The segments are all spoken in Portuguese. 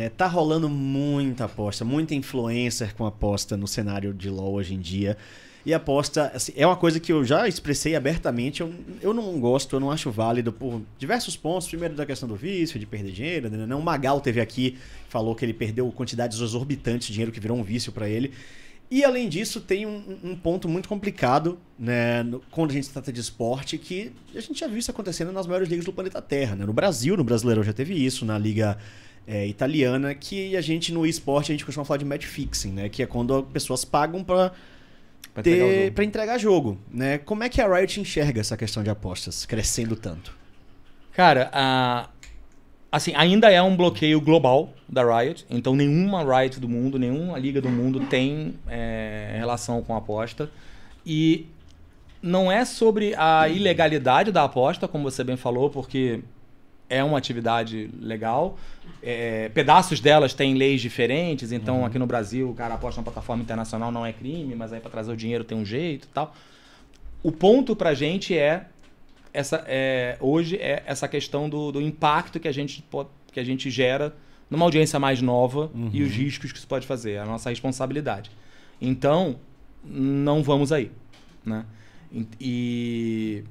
né? Tá rolando muita aposta, muita influencer com aposta no cenário de LoL hoje em dia. E aposta assim, é uma coisa que eu já expressei abertamente. Eu, eu não gosto, eu não acho válido por diversos pontos. Primeiro, da questão do vício, de perder dinheiro. Né? O né, né? Magal teve aqui, falou que ele perdeu quantidades exorbitantes de dinheiro que virou um vício para ele. E além disso, tem um, um ponto muito complicado né, no, quando a gente trata de esporte, que a gente já viu isso acontecendo nas maiores ligas do planeta Terra. Né? No Brasil, no Brasileirão já teve isso, na Liga é, italiana que a gente no esporte a gente costuma falar de match fixing, né? Que é quando pessoas pagam para para entregar, entregar, jogo, né? Como é que a Riot enxerga essa questão de apostas crescendo tanto? Cara, assim ainda é um bloqueio global da Riot, então nenhuma Riot do mundo, nenhuma liga do mundo tem é, relação com aposta e não é sobre a ilegalidade da aposta, como você bem falou, porque é uma atividade legal. É, pedaços delas têm leis diferentes, então uhum. aqui no Brasil o cara aposta na plataforma internacional não é crime, mas aí para trazer o dinheiro tem um jeito e tal. O ponto para a gente é essa é, hoje é essa questão do, do impacto que a gente que a gente gera numa audiência mais nova uhum. e os uhum. riscos que isso pode fazer, é a nossa responsabilidade. Então, não vamos aí, né? E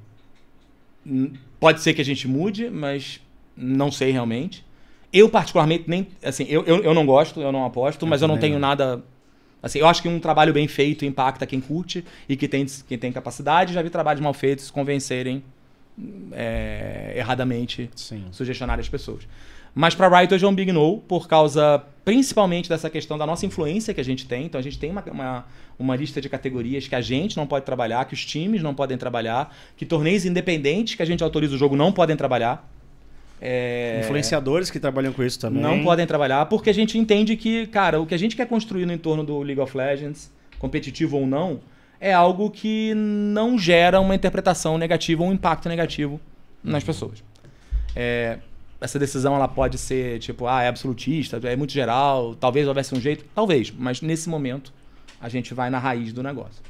pode ser que a gente mude, mas não sei realmente. Eu, particularmente, nem. Assim, eu, eu, eu não gosto, eu não aposto, eu mas eu não tenho nada. Assim, eu acho que um trabalho bem feito impacta quem curte e que tem, quem tem capacidade. Já vi trabalhos mal feitos convencerem é, erradamente, Sim. sugestionar as pessoas. Mas para Riot hoje é um big no, por causa principalmente dessa questão da nossa influência que a gente tem. Então a gente tem uma, uma, uma, lista de categorias que a gente não pode trabalhar, que os times não podem trabalhar, que torneios independentes que a gente autoriza o jogo não podem trabalhar. É... Influenciadores que trabalham com isso também. Não podem trabalhar, porque a gente entende que, cara, o que a gente quer construir no entorno do League of Legends, competitivo ou não, é algo que não gera uma interpretação negativa, um impacto negativo nas pessoas. É, essa decisão ela pode ser tipo, ah, é absolutista, é muito geral, talvez houvesse um jeito, talvez, mas nesse momento a gente vai na raiz do negócio.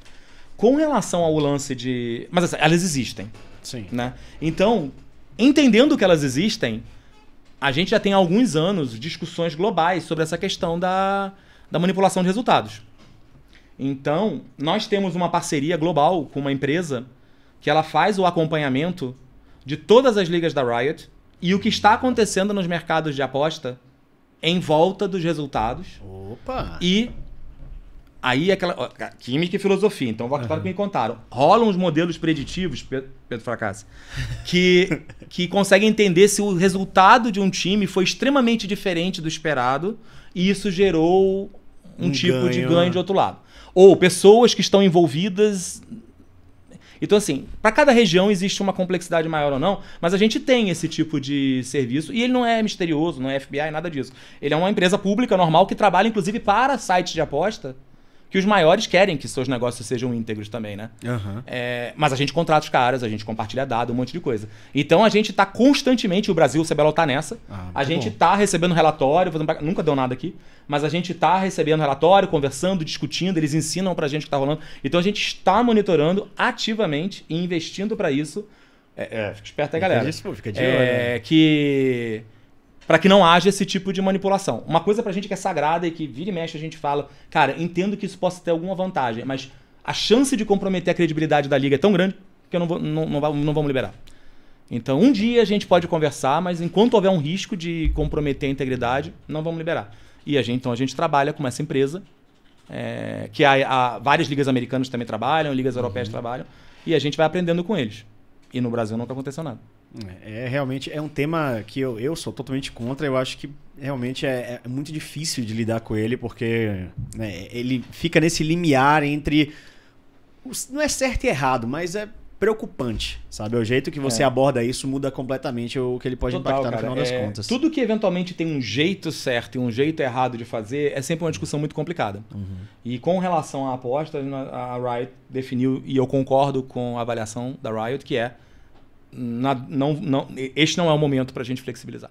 Com relação ao lance de. Mas assim, elas existem. Sim. Né? Então, entendendo que elas existem, a gente já tem há alguns anos discussões globais sobre essa questão da, da manipulação de resultados. Então, nós temos uma parceria global com uma empresa que ela faz o acompanhamento de todas as ligas da Riot e o que está acontecendo nos mercados de aposta em volta dos resultados. Opa! E Aí aquela. química e filosofia, então vou contar uhum. o que me contaram. Rolam os modelos preditivos, Pedro, Pedro Fracassi, que, que conseguem entender se o resultado de um time foi extremamente diferente do esperado e isso gerou um, um tipo ganho. de ganho né? de outro lado. Ou pessoas que estão envolvidas. Então, assim, para cada região existe uma complexidade maior ou não, mas a gente tem esse tipo de serviço e ele não é misterioso, não é FBI, nada disso. Ele é uma empresa pública normal que trabalha, inclusive, para sites de aposta que os maiores querem que seus negócios sejam íntegros também, né? Uhum. É, mas a gente contrata os caras, a gente compartilha dados, um monte de coisa. Então a gente está constantemente, o Brasil, o CBLO tá nessa. Ah, a gente está recebendo relatório, fazendo, nunca deu nada aqui, mas a gente está recebendo relatório, conversando, discutindo, eles ensinam pra gente o que está rolando. Então a gente está monitorando ativamente e investindo para isso. É, é, fica esperto aí, galera. Isso de, fica de olho. É, né? que para que não haja esse tipo de manipulação. Uma coisa para a gente que é sagrada e que vira e mexe a gente fala, cara, entendo que isso possa ter alguma vantagem, mas a chance de comprometer a credibilidade da liga é tão grande que eu não, vou, não, não, não vamos liberar. Então, um dia a gente pode conversar, mas enquanto houver um risco de comprometer a integridade, não vamos liberar. E a gente, então a gente trabalha com essa empresa, é, que há várias ligas americanas também trabalham, ligas europeias uhum. trabalham, e a gente vai aprendendo com eles. E no Brasil nunca aconteceu nada. É, é, realmente é um tema que eu, eu sou totalmente contra. Eu acho que realmente é, é muito difícil de lidar com ele, porque né, ele fica nesse limiar entre. Não é certo e errado, mas é preocupante, sabe? O jeito que você é. aborda isso muda completamente o que ele pode Total, impactar cara, no final das é... contas. Tudo que eventualmente tem um jeito certo e um jeito errado de fazer é sempre uma discussão muito complicada. Uhum. E com relação à aposta, a Riot definiu, e eu concordo com a avaliação da Riot, que é na, não, não, este não é o momento para a gente flexibilizar.